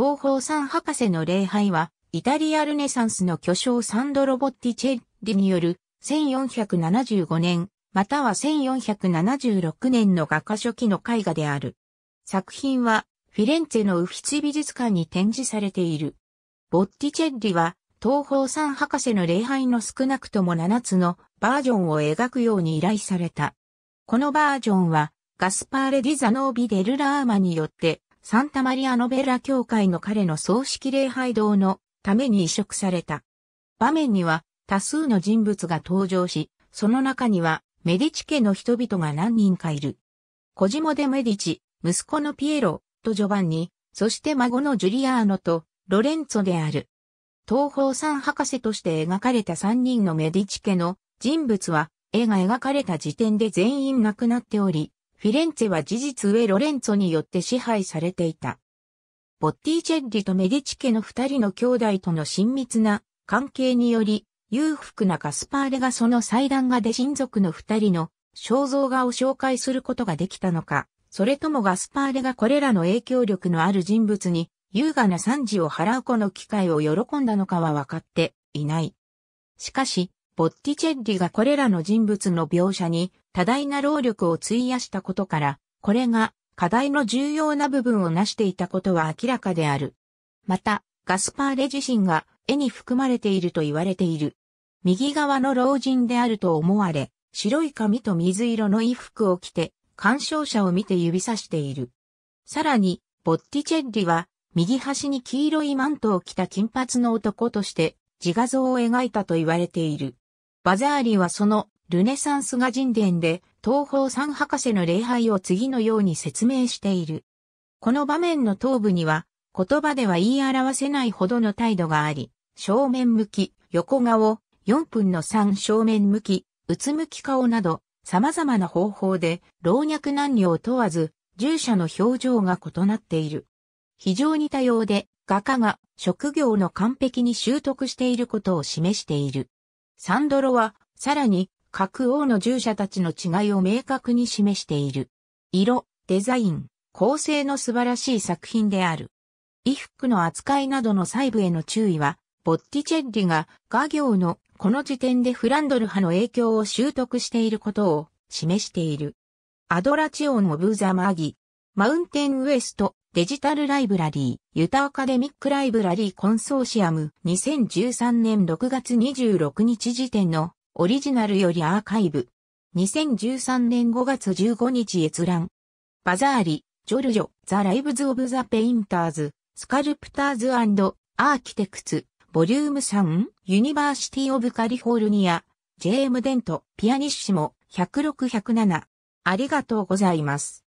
東方三博士の礼拝は、イタリアルネサンスの巨匠サンドロボッティチェッリによる1475年、または1476年の画家初期の絵画である。作品はフィレンツェのウフィチ美術館に展示されている。ボッティチェッリは東方三博士の礼拝の少なくとも7つのバージョンを描くように依頼された。このバージョンはガスパーレ・ディ・ザノービ・デル・ラーマによってサンタマリアノベラ教会の彼の葬式礼拝堂のために移植された。場面には多数の人物が登場し、その中にはメディチ家の人々が何人かいる。コジモデ・メディチ、息子のピエロとジョバンニ、そして孫のジュリアーノとロレンツォである。東方三博士として描かれた3人のメディチ家の人物は絵が描かれた時点で全員亡くなっており、フィレンツェは事実上ロレンツォによって支配されていた。ボッティチェッリとメディチ家の二人の兄弟との親密な関係により、裕福なガスパーレがその祭壇画で親族の二人の肖像画を紹介することができたのか、それともガスパーレがこれらの影響力のある人物に優雅な賛辞を払うこの機会を喜んだのかは分かっていない。しかし、ボッティチェッリがこれらの人物の描写に多大な労力を費やしたことから、これが課題の重要な部分を成していたことは明らかである。また、ガスパーレ自身が絵に含まれていると言われている。右側の老人であると思われ、白い髪と水色の衣服を着て、鑑賞者を見て指さしている。さらに、ボッティチェッリは、右端に黄色いマントを着た金髪の男として、自画像を描いたと言われている。バザーリはそのルネサンス画人伝で東方三博士の礼拝を次のように説明している。この場面の頭部には言葉では言い表せないほどの態度があり、正面向き、横顔、4分の3正面向き、うつむき顔など様々な方法で老若男女を問わず従者の表情が異なっている。非常に多様で画家が職業の完璧に習得していることを示している。サンドロはさらに各王の従者たちの違いを明確に示している。色、デザイン、構成の素晴らしい作品である。衣服の扱いなどの細部への注意は、ボッティチェッリが画業のこの時点でフランドル派の影響を習得していることを示している。アドラチオン・オブ・ザ・マギ、マウンテン・ウエスト、デジタル・ライブラリー、ユタ・アカデミック・ライブラリー・コンソーシアム、2013年6月26日時点のオリジナルよりアーカイブ。2013年5月15日閲覧。バザーリ、ジョルジョ、ザ・ライブズ・オブ・ザ・ペインターズ、スカルプターズアーキテクツ、ボリューム3、ユニバーシティ・オブ・カリフォルニア、ジェーム・デント、ピアニッシモ、106-107。ありがとうございます。